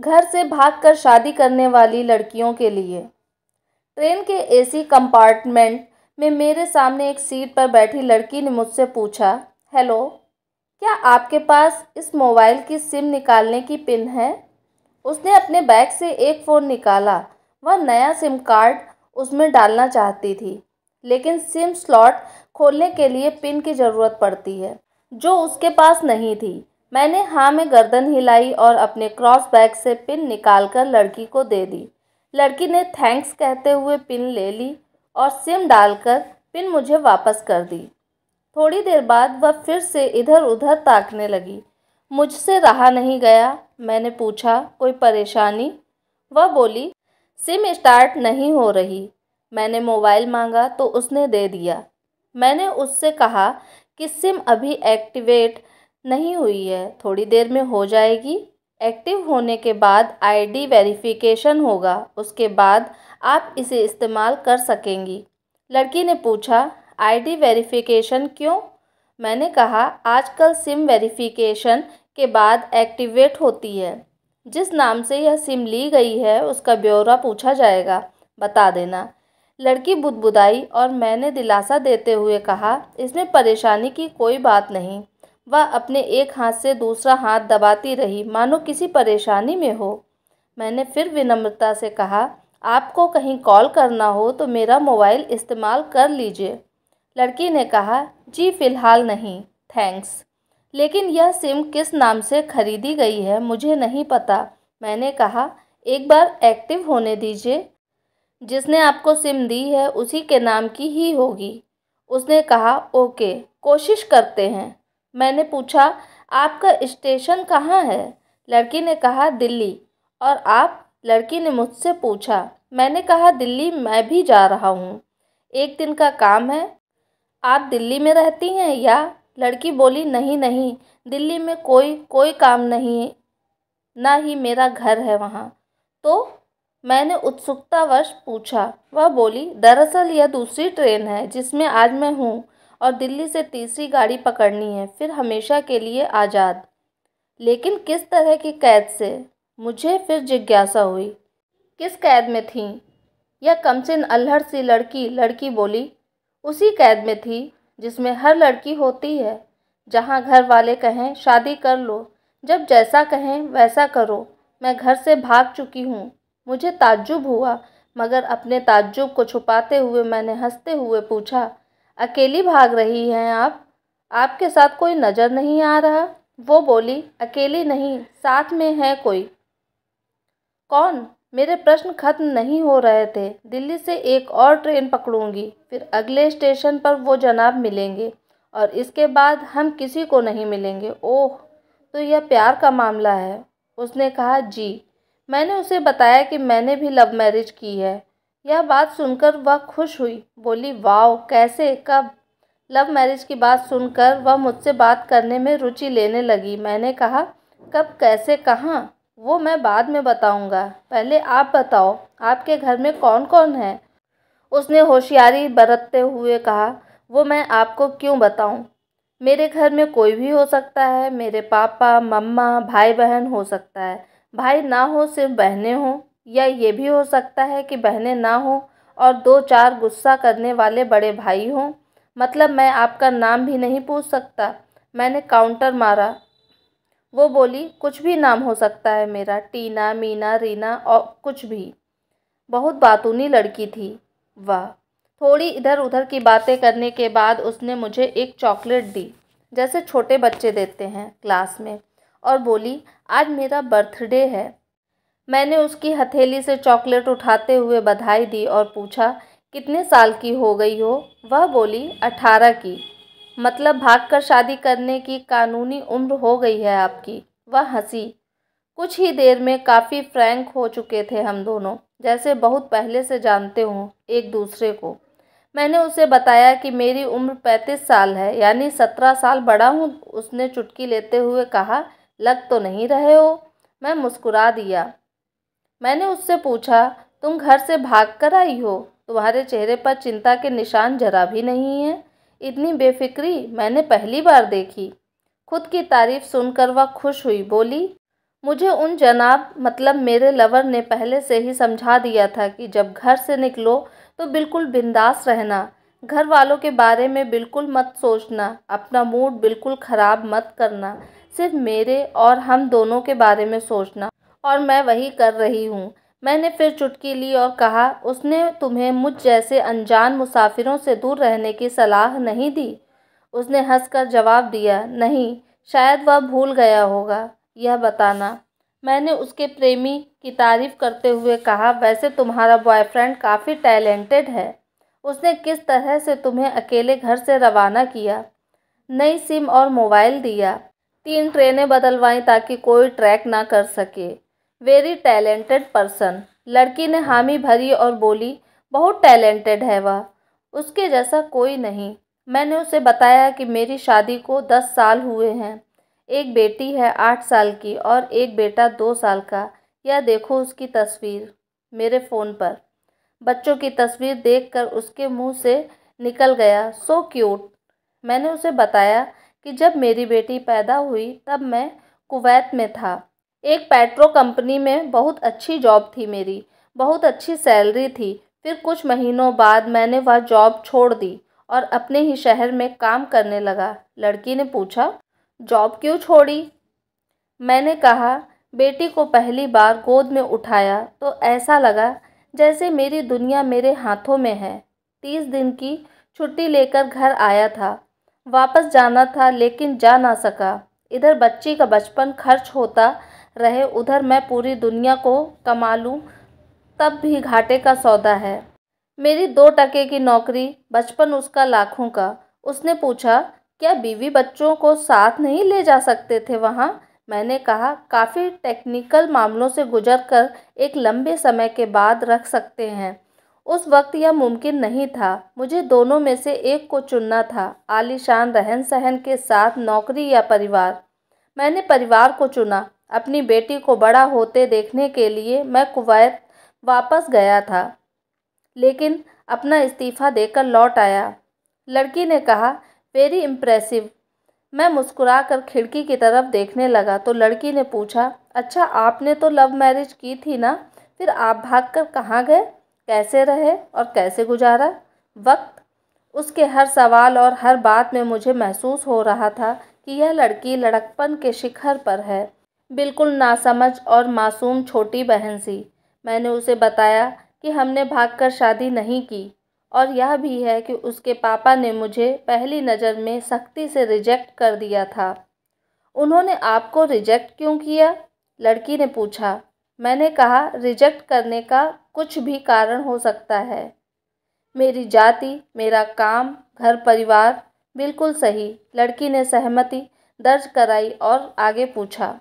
घर से भागकर शादी करने वाली लड़कियों के लिए ट्रेन के एसी कंपार्टमेंट में मेरे सामने एक सीट पर बैठी लड़की ने मुझसे पूछा हेलो क्या आपके पास इस मोबाइल की सिम निकालने की पिन है उसने अपने बैग से एक फ़ोन निकाला वह नया सिम कार्ड उसमें डालना चाहती थी लेकिन सिम स्लॉट खोलने के लिए पिन की ज़रूरत पड़ती है जो उसके पास नहीं थी मैंने हाँ में गर्दन हिलाई और अपने क्रॉस बैग से पिन निकालकर लड़की को दे दी लड़की ने थैंक्स कहते हुए पिन ले ली और सिम डालकर पिन मुझे वापस कर दी थोड़ी देर बाद वह फिर से इधर उधर ताकने लगी मुझसे रहा नहीं गया मैंने पूछा कोई परेशानी वह बोली सिम स्टार्ट नहीं हो रही मैंने मोबाइल मांगा तो उसने दे दिया मैंने उससे कहा कि सिम अभी एक्टिवेट नहीं हुई है थोड़ी देर में हो जाएगी एक्टिव होने के बाद आईडी वेरिफिकेशन होगा उसके बाद आप इसे इस्तेमाल कर सकेंगी लड़की ने पूछा आईडी वेरिफिकेशन क्यों मैंने कहा आजकल सिम वेरिफिकेशन के बाद एक्टिवेट होती है जिस नाम से यह सिम ली गई है उसका ब्यौरा पूछा जाएगा बता देना लड़की बुदबुदाई और मैंने दिलासा देते हुए कहा इसमें परेशानी की कोई बात नहीं वह अपने एक हाथ से दूसरा हाथ दबाती रही मानो किसी परेशानी में हो मैंने फिर विनम्रता से कहा आपको कहीं कॉल करना हो तो मेरा मोबाइल इस्तेमाल कर लीजिए लड़की ने कहा जी फ़िलहाल नहीं थैंक्स लेकिन यह सिम किस नाम से खरीदी गई है मुझे नहीं पता मैंने कहा एक बार एक्टिव होने दीजिए जिसने आपको सिम दी है उसी के नाम की ही होगी उसने कहा ओके कोशिश करते हैं मैंने पूछा आपका स्टेशन कहाँ है लड़की ने कहा दिल्ली और आप लड़की ने मुझसे पूछा मैंने कहा दिल्ली मैं भी जा रहा हूँ एक दिन का काम है आप दिल्ली में रहती हैं या लड़की बोली नहीं नहीं दिल्ली में कोई कोई काम नहीं ना ही मेरा घर है वहाँ तो मैंने उत्सुकतावश पूछा वह बोली दरअसल यह दूसरी ट्रेन है जिसमें आज मैं हूँ और दिल्ली से तीसरी गाड़ी पकड़नी है फिर हमेशा के लिए आज़ाद लेकिन किस तरह की कैद से मुझे फिर जिज्ञासा हुई किस कैद में थी यह कमसिन अल्हड़ सी लड़की लड़की बोली उसी कैद में थी जिसमें हर लड़की होती है जहाँ घर वाले कहें शादी कर लो जब जैसा कहें वैसा करो मैं घर से भाग चुकी हूँ मुझे ताज्जुब हुआ मगर अपने ताज्जुब को छुपाते हुए मैंने हंसते हुए पूछा अकेली भाग रही हैं आप आपके साथ कोई नज़र नहीं आ रहा वो बोली अकेली नहीं साथ में है कोई कौन मेरे प्रश्न खत्म नहीं हो रहे थे दिल्ली से एक और ट्रेन पकड़ूंगी फिर अगले स्टेशन पर वो जनाब मिलेंगे और इसके बाद हम किसी को नहीं मिलेंगे ओह तो यह प्यार का मामला है उसने कहा जी मैंने उसे बताया कि मैंने भी लव मैरिज की है यह बात सुनकर वह खुश हुई बोली वाओ कैसे कब लव मैरिज की बात सुनकर वह मुझसे बात करने में रुचि लेने लगी मैंने कहा कब कैसे कहाँ वो मैं बाद में बताऊंगा पहले आप बताओ आपके घर में कौन कौन है उसने होशियारी बरतते हुए कहा वो मैं आपको क्यों बताऊं मेरे घर में कोई भी हो सकता है मेरे पापा मम्मा भाई बहन हो सकता है भाई ना हो सिर्फ बहनें हों या ये भी हो सकता है कि बहनें ना हों और दो चार गुस्सा करने वाले बड़े भाई हों मतलब मैं आपका नाम भी नहीं पूछ सकता मैंने काउंटर मारा वो बोली कुछ भी नाम हो सकता है मेरा टीना मीना रीना और कुछ भी बहुत बातूनी लड़की थी वाह थोड़ी इधर उधर की बातें करने के बाद उसने मुझे एक चॉकलेट दी जैसे छोटे बच्चे देते हैं क्लास में और बोली आज मेरा बर्थडे है मैंने उसकी हथेली से चॉकलेट उठाते हुए बधाई दी और पूछा कितने साल की हो गई हो वह बोली अठारह की मतलब भागकर शादी करने की कानूनी उम्र हो गई है आपकी वह हंसी कुछ ही देर में काफ़ी फ्रैंक हो चुके थे हम दोनों जैसे बहुत पहले से जानते हों एक दूसरे को मैंने उसे बताया कि मेरी उम्र पैंतीस साल है यानी सत्रह साल बड़ा हूँ उसने चुटकी लेते हुए कहा लग तो नहीं रहे हो मैं मुस्कुरा दिया मैंने उससे पूछा तुम घर से भाग कर आई हो तुम्हारे चेहरे पर चिंता के निशान जरा भी नहीं है इतनी बेफिक्री मैंने पहली बार देखी खुद की तारीफ सुनकर वह खुश हुई बोली मुझे उन जनाब मतलब मेरे लवर ने पहले से ही समझा दिया था कि जब घर से निकलो तो बिल्कुल बिंदास रहना घर वालों के बारे में बिल्कुल मत सोचना अपना मूड बिल्कुल ख़राब मत करना सिर्फ मेरे और हम दोनों के बारे में सोचना और मैं वही कर रही हूँ मैंने फिर चुटकी ली और कहा उसने तुम्हें मुझ जैसे अनजान मुसाफिरों से दूर रहने की सलाह नहीं दी उसने हंसकर जवाब दिया नहीं शायद वह भूल गया होगा यह बताना मैंने उसके प्रेमी की तारीफ़ करते हुए कहा वैसे तुम्हारा बॉयफ्रेंड काफ़ी टैलेंटेड है उसने किस तरह से तुम्हें अकेले घर से रवाना किया नई सिम और मोबाइल दिया तीन ट्रेनें बदलवाई ताकि कोई ट्रैक ना कर सके वेरी टैलेंटेड पर्सन लड़की ने हामी भरी और बोली बहुत टैलेंटेड है वह उसके जैसा कोई नहीं मैंने उसे बताया कि मेरी शादी को दस साल हुए हैं एक बेटी है आठ साल की और एक बेटा दो साल का यह देखो उसकी तस्वीर मेरे फ़ोन पर बच्चों की तस्वीर देखकर उसके मुंह से निकल गया सो so क्यूट मैंने उसे बताया कि जब मेरी बेटी पैदा हुई तब मैं कुवैत में था एक पेट्रो कंपनी में बहुत अच्छी जॉब थी मेरी बहुत अच्छी सैलरी थी फिर कुछ महीनों बाद मैंने वह जॉब छोड़ दी और अपने ही शहर में काम करने लगा लड़की ने पूछा जॉब क्यों छोड़ी मैंने कहा बेटी को पहली बार गोद में उठाया तो ऐसा लगा जैसे मेरी दुनिया मेरे हाथों में है तीस दिन की छुट्टी लेकर घर आया था वापस जाना था लेकिन जा ना सका इधर बच्ची का बचपन खर्च होता रहे उधर मैं पूरी दुनिया को कमा लूँ तब भी घाटे का सौदा है मेरी दो टके की नौकरी बचपन उसका लाखों का उसने पूछा क्या बीवी बच्चों को साथ नहीं ले जा सकते थे वहाँ मैंने कहा काफ़ी टेक्निकल मामलों से गुजर कर एक लंबे समय के बाद रख सकते हैं उस वक्त यह मुमकिन नहीं था मुझे दोनों में से एक को चुनना था आलीशान रहन सहन के साथ नौकरी या परिवार मैंने परिवार को चुना अपनी बेटी को बड़ा होते देखने के लिए मैं कुवैत वापस गया था लेकिन अपना इस्तीफ़ा देकर लौट आया लड़की ने कहा वेरी इम्प्रेसिव मैं मुस्कुरा कर खिड़की की तरफ देखने लगा तो लड़की ने पूछा अच्छा आपने तो लव मैरिज की थी ना फिर आप भाग कर कहाँ गए कैसे रहे और कैसे गुजारा वक्त उसके हर सवाल और हर बात में मुझे महसूस हो रहा था कि यह लड़की लड़कपन के शिखर पर है बिल्कुल नासमझ और मासूम छोटी बहन सी मैंने उसे बताया कि हमने भागकर शादी नहीं की और यह भी है कि उसके पापा ने मुझे पहली नज़र में सख्ती से रिजेक्ट कर दिया था उन्होंने आपको रिजेक्ट क्यों किया लड़की ने पूछा मैंने कहा रिजेक्ट करने का कुछ भी कारण हो सकता है मेरी जाति मेरा काम घर परिवार बिल्कुल सही लड़की ने सहमति दर्ज कराई और आगे पूछा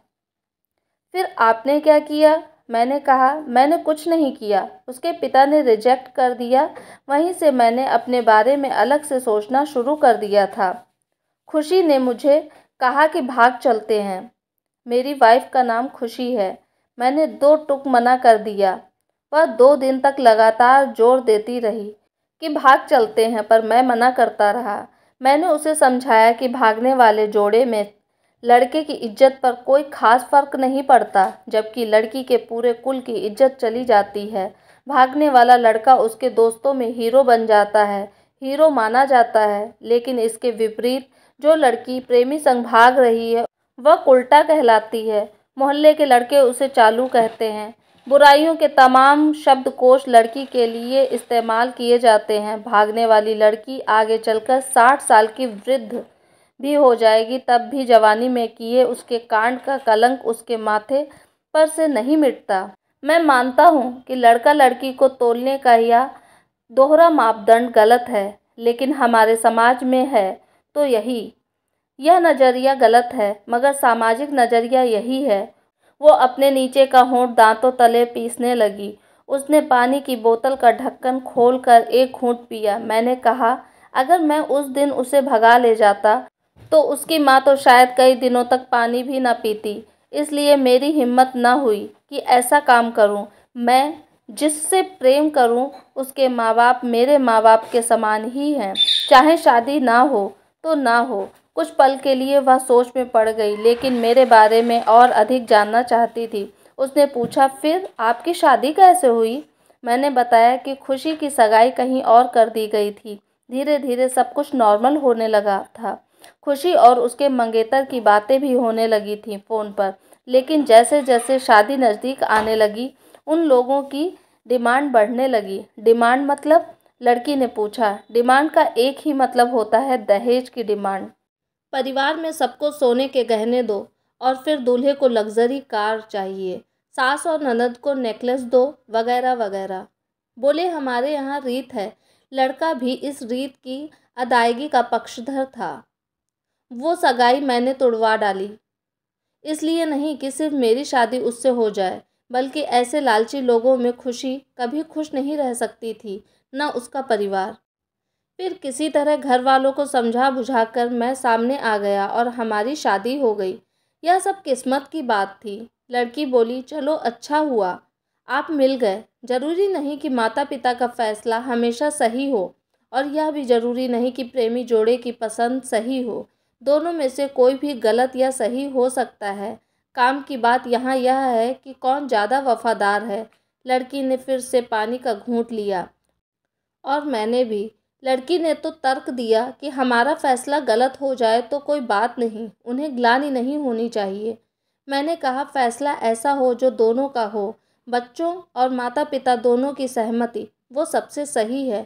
फिर आपने क्या किया मैंने कहा मैंने कुछ नहीं किया उसके पिता ने रिजेक्ट कर दिया वहीं से मैंने अपने बारे में अलग से सोचना शुरू कर दिया था खुशी ने मुझे कहा कि भाग चलते हैं मेरी वाइफ का नाम खुशी है मैंने दो टुक मना कर दिया वह दो दिन तक लगातार जोर देती रही कि भाग चलते हैं पर मैं मना करता रहा मैंने उसे समझाया कि भागने वाले जोड़े में लड़के की इज्जत पर कोई खास फर्क नहीं पड़ता जबकि लड़की के पूरे कुल की इज्जत चली जाती है भागने वाला लड़का उसके दोस्तों में हीरो बन जाता है हीरो माना जाता है लेकिन इसके विपरीत जो लड़की प्रेमी संग भाग रही है वह उल्टा कहलाती है मोहल्ले के लड़के उसे चालू कहते हैं बुराइयों के तमाम शब्दकोश लड़की के लिए इस्तेमाल किए जाते हैं भागने वाली लड़की आगे चलकर 60 साल की वृद्ध भी हो जाएगी तब भी जवानी में किए उसके कांड का कलंक उसके माथे पर से नहीं मिटता मैं मानता हूँ कि लड़का लड़की को तोलने का यह दोहरा मापदंड गलत है लेकिन हमारे समाज में है तो यही यह नज़रिया गलत है मगर सामाजिक नज़रिया यही है वो अपने नीचे का होंठ दांतों तले पीसने लगी उसने पानी की बोतल का ढक्कन खोलकर एक घूंट पिया मैंने कहा अगर मैं उस दिन उसे भगा ले जाता तो उसकी माँ तो शायद कई दिनों तक पानी भी ना पीती इसलिए मेरी हिम्मत ना हुई कि ऐसा काम करूँ मैं जिससे प्रेम करूँ उसके माँ बाप मेरे माँ बाप के समान ही हैं चाहे शादी ना हो तो ना हो कुछ पल के लिए वह सोच में पड़ गई लेकिन मेरे बारे में और अधिक जानना चाहती थी उसने पूछा फिर आपकी शादी कैसे हुई मैंने बताया कि खुशी की सगाई कहीं और कर दी गई थी धीरे धीरे सब कुछ नॉर्मल होने लगा था खुशी और उसके मंगेतर की बातें भी होने लगी थी फ़ोन पर लेकिन जैसे जैसे शादी नज़दीक आने लगी उन लोगों की डिमांड बढ़ने लगी डिमांड मतलब लड़की ने पूछा डिमांड का एक ही मतलब होता है दहेज की डिमांड परिवार में सबको सोने के गहने दो और फिर दूल्हे को लग्जरी कार चाहिए सास और ननद को नेकलेस दो वगैरह वगैरह बोले हमारे यहाँ रीत है लड़का भी इस रीत की अदायगी का पक्षधर था वो सगाई मैंने तोड़वा डाली इसलिए नहीं कि सिर्फ मेरी शादी उससे हो जाए बल्कि ऐसे लालची लोगों में खुशी कभी खुश नहीं रह सकती थी न उसका परिवार फिर किसी तरह घर वालों को समझा बुझा कर मैं सामने आ गया और हमारी शादी हो गई यह सब किस्मत की बात थी लड़की बोली चलो अच्छा हुआ आप मिल गए ज़रूरी नहीं कि माता पिता का फैसला हमेशा सही हो और यह भी ज़रूरी नहीं कि प्रेमी जोड़े की पसंद सही हो दोनों में से कोई भी गलत या सही हो सकता है काम की बात यहाँ यह है कि कौन ज़्यादा वफादार है लड़की ने फिर से पानी का घूंट लिया और मैंने भी लड़की ने तो तर्क दिया कि हमारा फैसला गलत हो जाए तो कोई बात नहीं उन्हें ग्लानी नहीं होनी चाहिए मैंने कहा फैसला ऐसा हो जो दोनों का हो बच्चों और माता पिता दोनों की सहमति वो सबसे सही है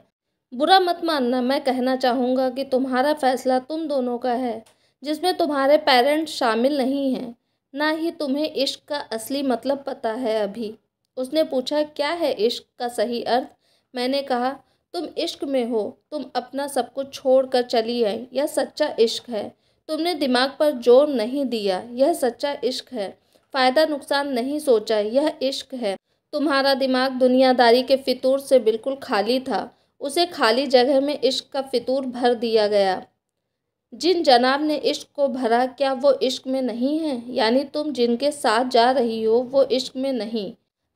बुरा मत मानना मैं कहना चाहूँगा कि तुम्हारा फ़ैसला तुम दोनों का है जिसमें तुम्हारे पेरेंट्स शामिल नहीं हैं ना ही तुम्हें इश्क का असली मतलब पता है अभी उसने पूछा क्या है इश्क का सही अर्थ मैंने कहा तुम इश्क में हो तुम अपना सब कुछ छोड़ कर चली आई यह सच्चा इश्क है तुमने दिमाग पर जोर नहीं दिया यह सच्चा इश्क है फ़ायदा नुकसान नहीं सोचा यह इश्क है तुम्हारा दिमाग दुनियादारी के फितूर से बिल्कुल खाली था उसे खाली जगह में इश्क का फितूर भर दिया गया जिन जनाब ने इश्क को भरा क्या वो इश्क में नहीं है यानी तुम जिनके साथ जा रही हो वो इश्क में नहीं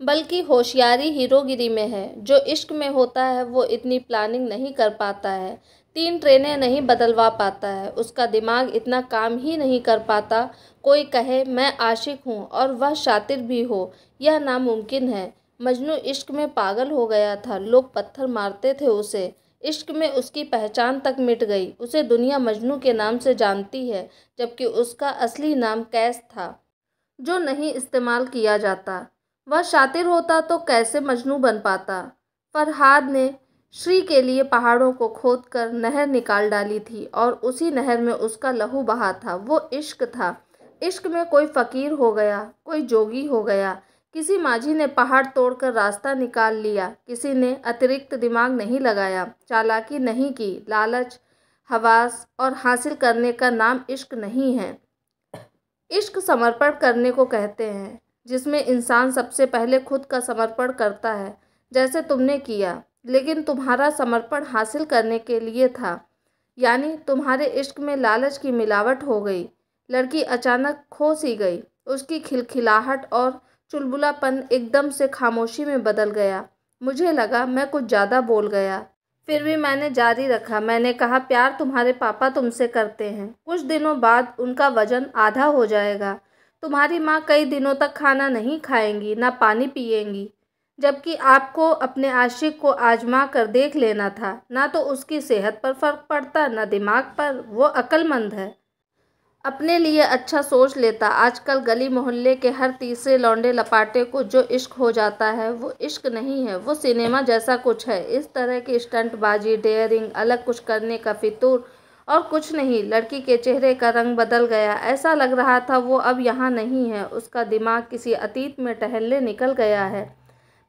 बल्कि होशियारी हीरोगिरी में है जो इश्क में होता है वो इतनी प्लानिंग नहीं कर पाता है तीन ट्रेनें नहीं बदलवा पाता है उसका दिमाग इतना काम ही नहीं कर पाता कोई कहे मैं आशिक हूँ और वह शातिर भी हो यह नामुमकिन है मजनू इश्क में पागल हो गया था लोग पत्थर मारते थे उसे इश्क में उसकी पहचान तक मिट गई उसे दुनिया मजनू के नाम से जानती है जबकि उसका असली नाम कैस था जो नहीं इस्तेमाल किया जाता वह शातिर होता तो कैसे मजनू बन पाता फरहाद ने श्री के लिए पहाड़ों को खोद कर नहर निकाल डाली थी और उसी नहर में उसका लहू बहा था वो इश्क था इश्क में कोई फ़कीर हो गया कोई जोगी हो गया किसी माझी ने पहाड़ तोड़कर रास्ता निकाल लिया किसी ने अतिरिक्त दिमाग नहीं लगाया चालाकी नहीं की लालच हवास और हासिल करने का नाम इश्क नहीं है इश्क समर्पण करने को कहते हैं जिसमें इंसान सबसे पहले खुद का समर्पण करता है जैसे तुमने किया लेकिन तुम्हारा समर्पण हासिल करने के लिए था यानी तुम्हारे इश्क में लालच की मिलावट हो गई लड़की अचानक खो सी गई उसकी खिलखिलाहट और चुलबुलापन एकदम से खामोशी में बदल गया मुझे लगा मैं कुछ ज़्यादा बोल गया फिर भी मैंने जारी रखा मैंने कहा प्यार तुम्हारे पापा तुमसे करते हैं कुछ दिनों बाद उनका वज़न आधा हो जाएगा तुम्हारी माँ कई दिनों तक खाना नहीं खाएंगी ना पानी पिएंगी जबकि आपको अपने आशिक को आजमा कर देख लेना था ना तो उसकी सेहत पर फ़र्क पड़ता ना दिमाग पर वो अक्लमंद है अपने लिए अच्छा सोच लेता आजकल गली मोहल्ले के हर तीसरे लौंडे लपाटे को जो इश्क हो जाता है वो इश्क नहीं है वो सिनेमा जैसा कुछ है इस तरह की स्टंटबाजी डेयरिंग अलग कुछ करने का फितूर और कुछ नहीं लड़की के चेहरे का रंग बदल गया ऐसा लग रहा था वो अब यहाँ नहीं है उसका दिमाग किसी अतीत में टहलने निकल गया है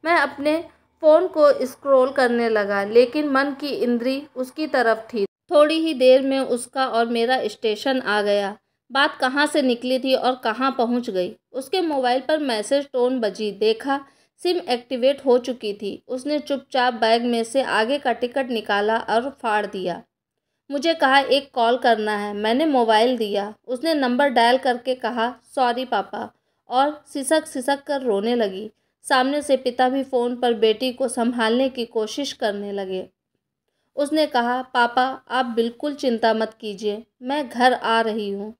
मैं अपने फ़ोन को स्क्रॉल करने लगा लेकिन मन की इंद्री उसकी तरफ थी थोड़ी ही देर में उसका और मेरा स्टेशन आ गया बात कहाँ से निकली थी और कहाँ पहुँच गई उसके मोबाइल पर मैसेज टोन बजी देखा सिम एक्टिवेट हो चुकी थी उसने चुपचाप बैग में से आगे का टिकट निकाला और फाड़ दिया मुझे कहा एक कॉल करना है मैंने मोबाइल दिया उसने नंबर डायल करके कहा सॉरी पापा और सिसक सिसक कर रोने लगी सामने से पिता भी फ़ोन पर बेटी को संभालने की कोशिश करने लगे उसने कहा पापा आप बिल्कुल चिंता मत कीजिए मैं घर आ रही हूँ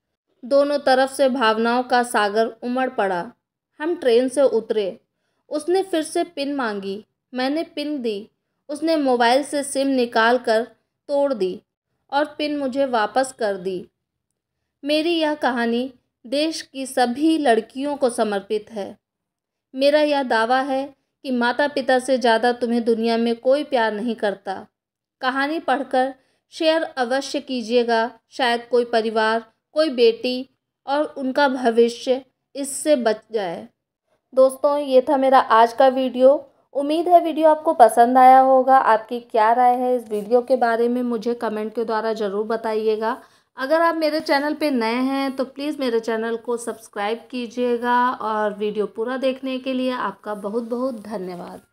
दोनों तरफ से भावनाओं का सागर उमड़ पड़ा हम ट्रेन से उतरे उसने फिर से पिन मांगी मैंने पिन दी उसने मोबाइल से सिम निकाल कर तोड़ दी और पिन मुझे वापस कर दी मेरी यह कहानी देश की सभी लड़कियों को समर्पित है मेरा यह दावा है कि माता पिता से ज़्यादा तुम्हें दुनिया में कोई प्यार नहीं करता कहानी पढ़कर शेयर अवश्य कीजिएगा शायद कोई परिवार कोई बेटी और उनका भविष्य इससे बच जाए दोस्तों ये था मेरा आज का वीडियो उम्मीद है वीडियो आपको पसंद आया होगा आपकी क्या राय है इस वीडियो के बारे में मुझे कमेंट के द्वारा ज़रूर बताइएगा अगर आप मेरे चैनल पे नए हैं तो प्लीज़ मेरे चैनल को सब्सक्राइब कीजिएगा और वीडियो पूरा देखने के लिए आपका बहुत बहुत धन्यवाद